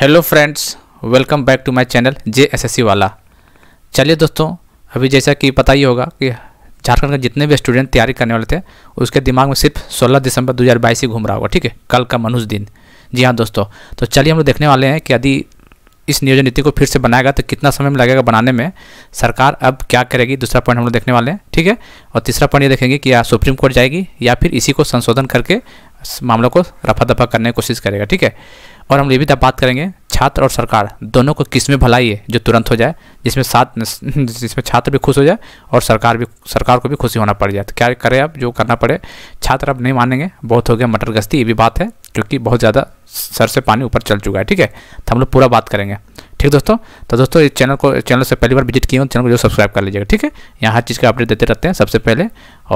Hello friends welcome back to my channel J S S C वाला चलिए दोस्तों अभी जैसा कि पता ही होगा कि झारखंड के जितने भी स्टूडेंट तैयारी करने वाले थे उसके दिमाग में सिर्फ 16 दिसंबर 2022 ही घूम रहा होगा ठीक है कल का मनुष्य दिन जी हाँ दोस्तों तो चलिए हम लोग देखने वाले हैं कि यदि इस नियोजन नीति को फिर से बनाएगा तो कितना समय में लगेगा बनाने में सरकार अब क्या करेगी दूसरा पॉइंट हम लोग देखने वाले हैं ठीक है और तीसरा पॉइंट ये देखेंगे कि या सुप्रीम कोर्ट जाएगी या फिर इसी को संशोधन करके मामलों को रफा दफा करने की कोशिश करेगा ठीक है और हम ये बात करेंगे छात्र और सरकार दोनों को किस में भलाई है जो तुरंत हो जाए जिसमें साथ जिसमें छात्र भी खुश हो जाए और सरकार भी सरकार को भी खुशी होना पड़ जाए तो क्या करें आप जो करना पड़े छात्र अब नहीं मानेंगे बहुत हो गया मटर गश्ती ये भी बात है क्योंकि बहुत ज़्यादा सर से पानी ऊपर चल चुका है ठीक है तो हम लोग पूरा बात करेंगे ठीक दोस्तों तो दोस्तों इस चैनल को चैनल से पहली बार विजिट किए हो चैनल को जो सब्सक्राइब कर लीजिएगा ठीक है यहाँ हर चीज़ का अपडेट देते रहते हैं सबसे पहले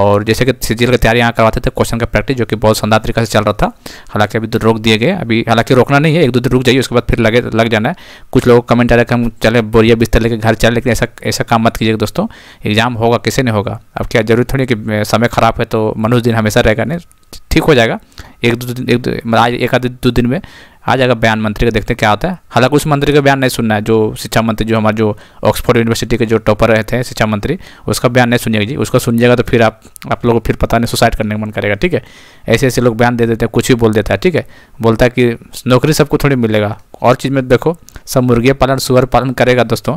और जैसे कि सीजीएल का तैयारी यहाँ करवाते थे क्वेश्चन का प्रैक्टिस जो कि बहुत शानदार तरीका से चल रहा था हालांकि अभी तो रोक दिए गए अभी हालांकि रोकना नहीं है एक दो दिन रुक जाइए उसके बाद फिर लगे लग जाना है कुछ लोगों को कमेंट आ रहा है कि हम चले बोरिया बिस्तर लेके घर चले लेकिन ऐसा ऐसा काम मत कीजिएगा दोस्तों एग्जाम होगा किसे नहीं होगा अब क्या जरूरी थोड़ी कि समय खराब है तो मनुष्य दिन हमेशा रहेगा नहीं ठीक हो जाएगा एक दो दिन एक दो मतलब आज एक आधे दो दिन में आ जाएगा बयान मंत्री का देखते हैं क्या होता है हालांकि उस मंत्री का बयान नहीं सुनना है जो शिक्षा मंत्री जो हमारे जो ऑक्सफोर्ड यूनिवर्सिटी के जो टॉपर रहे थे शिक्षा मंत्री उसका बयान नहीं सुनिएगा जी उसका सुनिएगा तो फिर आप आप लोगों को फिर पता नहीं सुसाइड करने का मन करेगा ठीक है ऐसे ऐसे लोग बयान दे देते हैं कुछ भी बोल देता है ठीक है बोलता है कि नौकरी सबको थोड़ी मिलेगा और चीज़ में देखो सब मुर्गी पालन सुअर पालन करेगा दोस्तों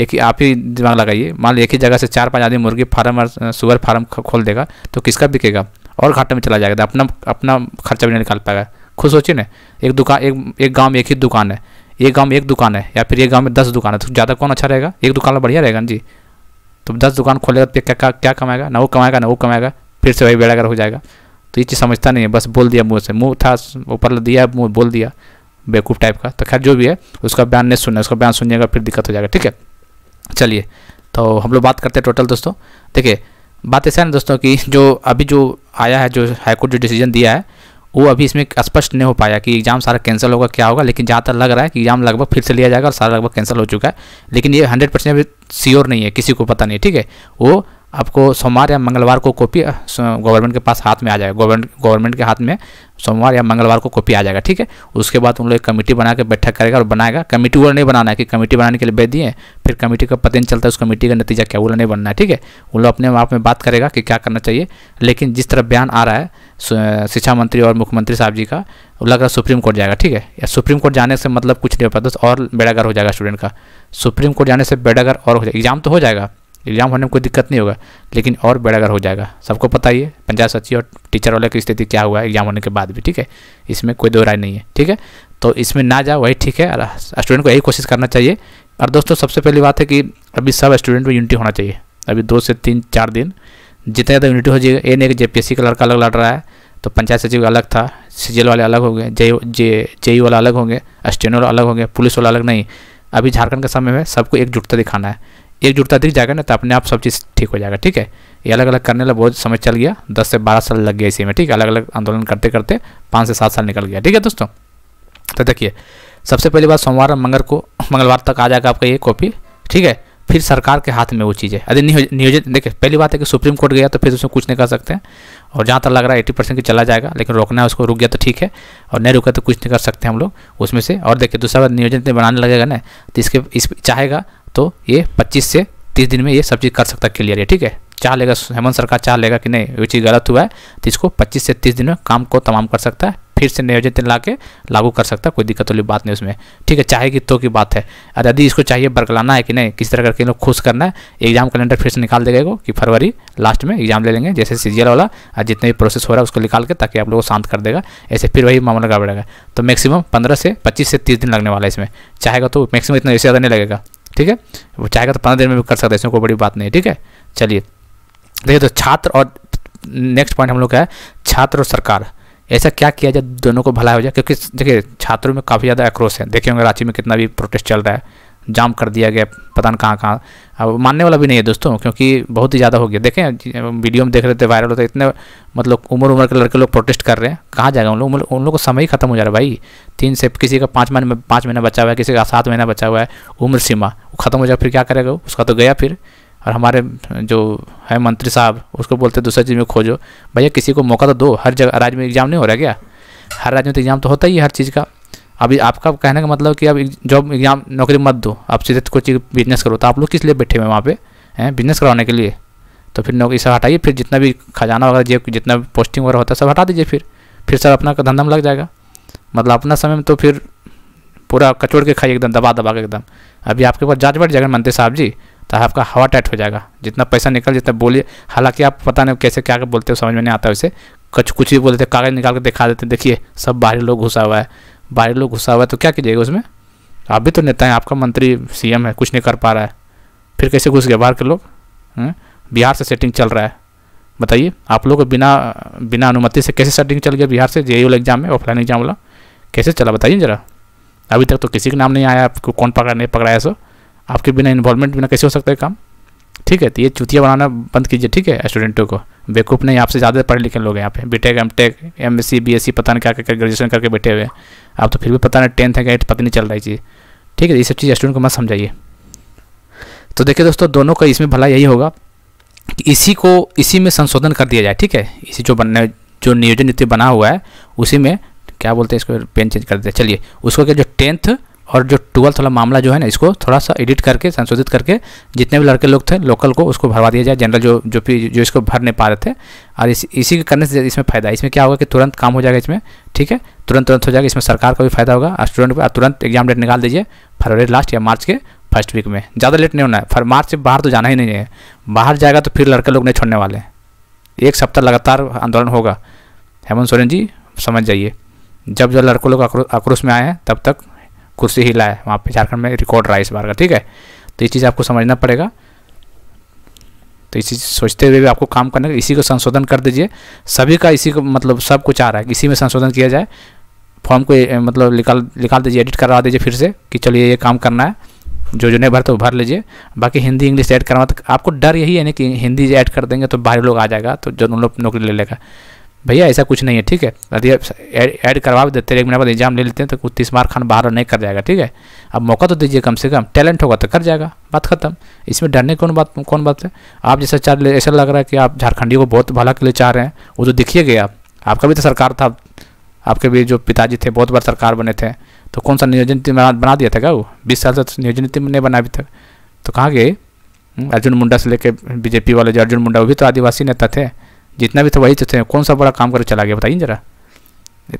एक ही आप ही दिमाग लगाइए मान लो एक ही जगह से चार पाँच आदमी मुर्गी फार्म और सुअर फार्म खोल देगा तो किसका बिकेगा और घाटे में चला जाएगा तो अपना अपना खर्चा भी नहीं निकाल पाएगा खुद सोचिए ना एक दुकान एक एक गाँव में एक ही दुकान है एक गाँव में एक दुकान है या फिर एक गाँव में दस दुकान है तो ज़्यादा कौन अच्छा रहेगा एक दुकान में बढ़िया रहेगा ना जी तो दस दुकान खोलेगा तो क्या क्या क्या कमाएगा ना वो कमाएगा ना वो कमाएगा फिर से वही बेड़ागर हो जाएगा तो ये चीज़ समझता नहीं है बस बोल दिया मुँह से मुँह था ऊपर दिया मुँह बोल दिया बेवकूफ़ टाइप का तो खैर जो भी है उसका बयान नहीं सुनना उसका बयान सुनिएगा फिर दिक्कत हो जाएगा ठीक है चलिए तो हम लोग बात करते हैं टोटल दोस्तों देखिए बात ऐसा है ना दोस्तों कि जो अभी जो आया है जो हाईकोर्ट जो डिसीजन दिया है वो अभी इसमें स्पष्ट नहीं हो पाया कि एग्ज़ाम सारा कैंसिल होगा क्या होगा लेकिन जहाँ तक लग रहा है कि एग्ज़ाम लगभग फिर से लिया जाएगा और सारा लगभग कैंसिल हो चुका है लेकिन ये हंड्रेड परसेंट अभी श्योर नहीं है किसी को पता नहीं ठीक है वो आपको सोमवार या मंगलवार को कॉपी गवर्नमेंट के पास हाथ में आ जाएगा गवर्नमेंट गवर्नमेंट के हाथ में सोमवार या मंगलवार को कॉपी आ जाएगा ठीक है उसके बाद उन लोग एक कमेटी बना के बैठक करेगा और बनाएगा कमेटी वो नहीं बनाना है कि कमेटी बनाने के लिए भेज दिए फिर कमेटी का पता नहीं चलता उस कमेटी का नतीजा क्या वो नहीं बनना है ठीक है उन लोग अपने आप में बात करेगा कि क्या करना चाहिए लेकिन जिस तरह बयान आ रहा है शिक्षा मंत्री और मुख्यमंत्री साहब जी का लग रहा सुप्रीम कोर्ट जाएगा ठीक है या सुप्रीम कोर्ट जाने से मतलब कुछ नहीं हो पता तो और बेड़ागर हो जाएगा स्टूडेंट का सुप्रीम कोर्ट जाने से बेड़ागर और हो जाएगा एग्जाम तो हो जाएगा एग्जाम होने में कोई दिक्कत नहीं होगा लेकिन और बेड़ागर हो जाएगा सबको पता ही है पंचायत सचिव और टीचर वाले की स्थिति क्या हुआ है एग्जाम होने के बाद भी ठीक है इसमें कोई दो राय नहीं है ठीक है तो इसमें ना जाओ वही ठीक है और स्टूडेंट को यही कोशिश करना चाहिए और दोस्तों सबसे पहली बात है कि अभी सब स्टूडेंट में यूनिटी होना चाहिए अभी दो से तीन चार दिन जितना ज़्यादा यूनिटी हो जाएगा ये नहीं कि जेपीएससी का लड़का अलग लड़ रहा है तो पंचायत सचिव अलग था सी वाले अलग होंगे जे जे जे जेई वाला अलग होंगे अस्टेनो वाला अलग होंगे पुलिस वाला अलग नहीं अभी झारखंड के समय में सबको एकजुटता दिखाना है एकजुटता दिख जाएगा ना तो अपने आप सब चीज़ ठीक हो जाएगा ठीक है ये अलग अलग करने लगा बहुत समय चल गया दस से बारह साल लग गया इसी में ठीक है अलग अलग आंदोलन करते करते पाँच से सात साल निकल गया ठीक है दोस्तों तो देखिए सबसे पहली बात सोमवार और मंगल को मंगलवार तक आ जाएगा आपका ये कॉपी ठीक है फिर सरकार के हाथ में वो चीज़ है यदि नियोजित देखिए पहली बात है कि सुप्रीम कोर्ट गया तो फिर उसमें कुछ नहीं कर सकते हैं और जहाँ तक लग रहा है एट्टी परसेंट चला जाएगा लेकिन रोकना है उसको रुक गया तो ठीक है और नहीं रुका तो कुछ नहीं कर सकते हम लोग उसमें से और देखिए दूसरा बात नियोजन बनाने लगेगा ना तो इसके इस चाहेगा तो ये 25 से 30 दिन में ये सब चीज़ कर सकता है क्लियर है ठीक है चाह लेगा हेमंत सरकार चाह लेगा कि नहीं ये चीज़ गलत हुआ है तो इसको 25 से 30 दिन में काम को तमाम कर सकता है फिर से नियोजित ला के लागू कर सकता है कोई दिक्कत वाली बात नहीं उसमें ठीक है चाहेगी तो की बात है अरे यदि इसको चाहिए बरकलाना है कि नहीं किस तरह करके लोग खुश करना है एग्जाम कैलेंडर फिर से निकाल देगा को कि फरवरी लास्ट में एग्जाम ले लेंगे जैसे सीजीएल वाला और जितने भी प्रोसेस हो रहा है उसको निकाल के ताकि आप लोगों को शांत कर देगा ऐसे फिर वही मामला गड़बड़ेगा तो मैक्सिमम पंद्रह से पच्चीस से तीस दिन लगने वाला है इसमें चाहेगा तो मैक्सिमम इतना ऐसे ज़्यादा नहीं लगेगा ठीक है वो चाहेगा तो पंद्रह दिन में भी कर सकता है इसमें कोई बड़ी बात नहीं ठीक है चलिए देखिए तो छात्र और नेक्स्ट पॉइंट हम लोग का है छात्र और सरकार ऐसा क्या किया जाए दोनों को भला हो जाए क्योंकि देखिए छात्रों में काफ़ी ज़्यादा आक्रोश है देखिए होंगे रांची में कितना भी प्रोटेस्ट चल रहा है जाम कर दिया गया पता नहीं कहाँ कहाँ अब मानने वाला भी नहीं है दोस्तों क्योंकि बहुत ही ज़्यादा हो गया देखें वीडियो में देख रहे थे वायरल होते इतने मतलब उम्र उम्र के लड़के लोग प्रोटेस्ट कर रहे हैं कहाँ जाएगा उन लोग उन लोग को समय ही खत्म हो जा रहा है भाई तीन से किसी का पाँच महीने पाँच महीना बचा हुआ है किसी का सात महीना बचा हुआ है उम्र सीमा वो ख़त्म हो जाएगा फिर क्या करेगा उसका तो गया फिर और हमारे जो है मंत्री साहब उसको बोलते हैं चीज़ में खोजो भैया किसी को मौका तो दो हर जगह राज्य में एग्ज़ाम नहीं हो रहा क्या हर राज्य में तो एग्ज़ाम तो होता ही है हर चीज़ का अभी आपका कहने का मतलब कि अब जॉब एग्जाम नौकरी मत दो आप सीधे तो कोई चीज़ बिजनेस करो तो आप लोग किस लिए बैठे हुए वहाँ पे हैं बिजनेस करवाने के लिए तो फिर नौकरी सब हटाइए फिर जितना भी खजाना वगैरह जो जितना भी पोस्टिंग वगैरह होता है सब हटा दीजिए फिर फिर सर अपना का धंधा में लग जाएगा मतलब अपना समय में तो फिर पूरा कचोड़ के खाइए एकदम दबा दबा के एकदम अभी आपके पास जाँच बैठ जाएगा मंत्री साहब जी तो आपका हवा टाइट हो जाएगा जितना पैसा निकल जितना बोलिए हालांकि आप पता नहीं कैसे क्या बोलते हो समझ में नहीं आता वैसे कुछ कुछ भी बोलते कागज़ निकाल के दिखा देते देखिए सब बाहरी लोग घुसा हुआ है बाहर लोग घुसा हुआ है तो क्या कीजिएगा उसमें आप भी तो नेता हैं आपका मंत्री सीएम है कुछ नहीं कर पा रहा है फिर कैसे घुस गया बाहर के लोग हम्म? बिहार से सेटिंग चल रहा है बताइए आप लोग बिना बिना अनुमति से कैसे सेटिंग चल गया बिहार से जे एग्जाम में ऑफलाइन एग्जाम वाला कैसे चला बताइए ज़रा अभी तक तो किसी का नाम नहीं आया आपको कौन पकड़ा नहीं पकड़ा है सो आपके बिना इन्वॉल्वमेंट बिना कैसे हो सकता है काम ठीक है तो ये चुतिया बनाना बंद कीजिए ठीक है स्टूडेंटों को बेकूफ़ नहीं आपसे ज़्यादा पढ़े लिखे लोग हैं यहाँ पे बीटेक एमटेक एमएससी बीएससी पता नहीं क्या क्या ग्रेजुएशन करके बैठे हुए हैं आप तो फिर भी पता नहीं टेंथ है क्या पता नहीं चल रही चीज़ ठीक है ये सब चीज़ स्टूडेंट को मत समझाइए तो देखिए दोस्तों दोनों का इसमें भला यही होगा कि इसी को इसी में संशोधन कर दिया जाए ठीक है इसी जो बनने जो नियोजन नीति बना हुआ है उसी में क्या बोलते हैं इसको पेन चेंज कर दिया चलिए उसको क्या जो टेंथ और जो ट्वेल्थ वाला मामला जो है ना इसको थोड़ा सा एडिट करके संशोधित करके जितने भी लड़के लोग थे लोकल को उसको भरवा दिया जाए जनरल जो जो भी जो इसको भर नहीं पा रहे थे और इस इसी के करने से इसमें फ़ायदा है इसमें क्या होगा कि तुरंत काम हो जाएगा इसमें ठीक है तुरंत तुरंत हो जाएगा इसमें सरकार का भी फायदा होगा स्टूडेंट को तुरंत एग्जाम डेट निकाल दीजिए फरवरी लास्ट या मार्च के फर्स्ट वीक में ज़्यादा लेट नहीं होना है फिर मार्च से बाहर तो जाना ही नहीं है बाहर जाएगा तो फिर लड़के लोग नहीं छोड़ने वाले एक सप्ताह लगातार आंदोलन होगा हेमंत सोरेन जी समझ जाइए जब जब लड़कों लोग आक्रोश में आए हैं तब तक कुर्सी हिला है वहाँ पे झारखंड में रिकॉर्ड रहा है इस बार का ठीक है तो ये चीज़ आपको समझना पड़ेगा तो इसी सोचते हुए भी आपको काम करना इसी को संशोधन कर दीजिए सभी का इसी को मतलब सब कुछ आ रहा है इसी में संशोधन किया जाए फॉर्म को मतलब निकाल निकाल दीजिए एडिट करवा दीजिए फिर से कि चलिए ये काम करना है जो जो नहीं भर तो भर लीजिए बाकी हिंदी इंग्लिश ऐड करवा तो आपको डर यही है ना कि हिंदी ऐड कर देंगे तो बाहरी लोग आ जाएगा तो जो उन लोग नौकरी ले लेगा भैया ऐसा कुछ नहीं है ठीक है यदि ऐड करवा भी देते एक मिनट बाद एग्जाम ले लेते हैं तो कुछ तीस मार्क खान बाहर नहीं कर जाएगा ठीक है अब मौका तो दीजिए कम से कम टैलेंट होगा तो कर जाएगा बात खत्म इसमें डरने कौन बात कौन बात है आप जैसा चाह ऐसा लग रहा है कि आप झारखंडी को बहुत भला के लिए चाह रहे हैं वो तो दिखिए आप आपका भी तो सरकार था आपके भी जो पिताजी थे बहुत बार सरकार बने थे तो कौन सा नियोजन नीति बना दिया था क्या वो बीस साल से नियोजन नीति नहीं बना अभी तक तो कहाँ गए हम्म, अर्जुन मुंडा से लेकर बीजेपी वाले जो अर्जुन मुंडा वो भी तो आदिवासी नेता थे जितना भी था वही तो थे कौन सा बड़ा काम कर चला गया बताइए जरा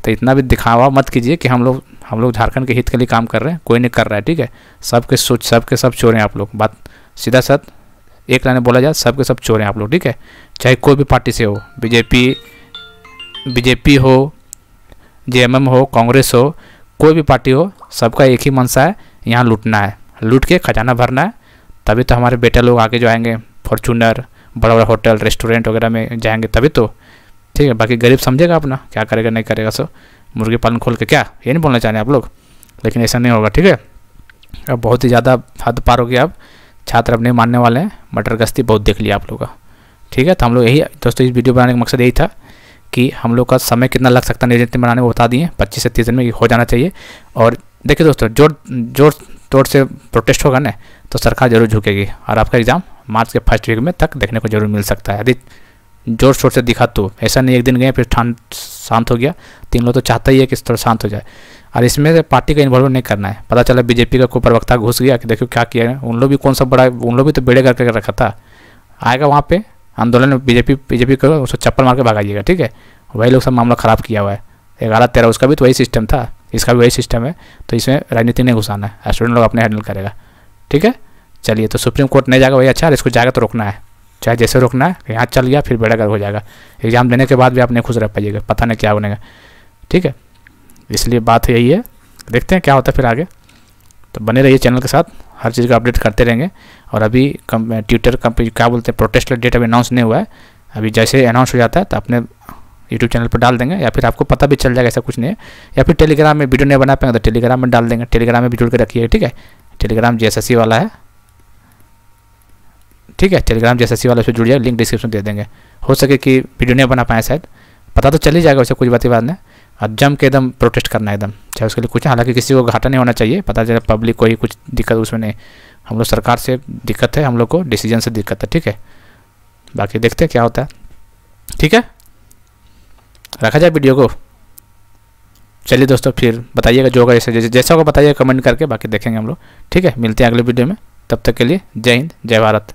तो इतना भी दिखावा मत कीजिए कि हम लोग हम लोग झारखंड के हित के लिए काम कर रहे हैं कोई नहीं कर रहा है ठीक है सबके सोच सबके सब चोर हैं आप लोग बात सीधा साध एक लाइन बोला जाए सबके सब चोर हैं आप लोग ठीक है चाहे कोई भी पार्टी से हो बीजेपी बीजेपी हो जे हो कांग्रेस हो कोई भी पार्टी हो सबका एक ही मनसा है यहाँ लूटना है लूट के खजाना भरना है तभी तो हमारे बेटे लोग आगे जो आएंगे फॉर्चूनर बड़ा बड़ा होटल रेस्टोरेंट वगैरह में जाएंगे तभी तो ठीक है बाकी गरीब समझेगा अपना क्या करेगा नहीं करेगा सो मुर्गी पालन खोल के क्या ये नहीं बोलना चाह रहे आप लोग लेकिन ऐसा नहीं होगा ठीक है अब बहुत ही ज़्यादा हद पार होगी अब छात्र अब नहीं मानने वाले हैं मटर गश्ती बहुत देख लिया आप लोग का ठीक है तो हम लोग यही दोस्तों इस वीडियो बनाने का मकसद यही था कि हम लोग का समय कितना लग सकता है निर्जन बनाने में बता दिए पच्चीस से तीस दिन में हो जाना चाहिए और देखिए दोस्तों जोर जोर तोड़ से प्रोटेस्ट होगा ना तो सरकार जरूर झुकेगी और आपका एग्ज़ाम मार्च के फर्स्ट वीक में तक देखने को जरूर मिल सकता है यदि जोर शोर से दिखा तो ऐसा नहीं एक दिन गए फिर ठंड शांत हो गया तीन लोग तो चाहता ही है कि तरह शांत हो जाए और इसमें पार्टी का इन्वॉल्व नहीं करना है पता चला बीजेपी का कोई प्रवक्ता घुस गया कि देखो क्या किया है उन लोग भी कौन सा बड़ा उन लोग भी तो बेड़े करके रखा था आएगा वहाँ पे आंदोलन में बीजेपी बीजेपी को उसको चप्पल मार के भागाइएगा ठीक है वही लोग सब मामला ख़राब किया हुआ है ग्यारह तेरह उसका भी तो वही सिस्टम था इसका भी वही सिस्टम है तो इसमें राजनीति नहीं घुसाना है स्टूडेंट लोग अपने हैंडल करेगा ठीक है चलिए तो सुप्रीम कोर्ट नहीं जाएगा भाई अच्छा इसको जाएगा तो रोकना है चाहे जैसे रोकना है यहाँ चल गया फिर बेड़ा गर्व हो जाएगा एग्ज़ाम देने के बाद भी आप नहीं खुश रह पाइएगा पता नहीं क्या बनेगा ठीक है इसलिए बात यही है देखते हैं क्या होता है फिर आगे तो बने रहिए चैनल के साथ हर चीज़ का अपडेट करते रहेंगे और अभी कम ट्विटर कंपनी क्या बोलते हैं प्रोटेस्ट का डेट अभी अनाउंस नहीं हुआ है अभी जैसे अनाउंस हो जाता है तो अपने यूट्यूब चैनल पर डाल देंगे या फिर आपको पता भी चल जाएगा ऐसा कुछ नहीं है या फिर टेलीग्राम में वीडियो नहीं बना पाएंगे तो टेलीग्राम में डाल देंगे टेलीग्राम में भी जुड़ के रखिए ठीक है टेलीग्राम जे वाला है ठीक है टेलीग्राम जैसे सी वाला उसमें जुड़ जाए लिंक डिस्क्रिप्शन दे देंगे हो सके कि वीडियो नहीं बना पाए शायद पता तो चल ही जाएगा उसे कुछ बातें बाद में और जम के एकदम प्रोटेस्ट करना है एकदम चाहे उसके लिए कुछ हालांकि किसी को घाटा नहीं होना चाहिए पता चले पब्लिक को ही कुछ दिक्कत उसमें नहीं हम लोग सरकार से दिक्कत है हम लोग को डिसीजन से दिक्कत है ठीक है बाकी देखते हैं क्या होता है ठीक है रखा जाए वीडियो को चलिए दोस्तों फिर बताइएगा जो होगा जैसे जैसा होगा बताइएगा कमेंट करके बाकी देखेंगे हम लोग ठीक है मिलते हैं अगले वीडियो में तब तक के लिए जय हिंद जय भारत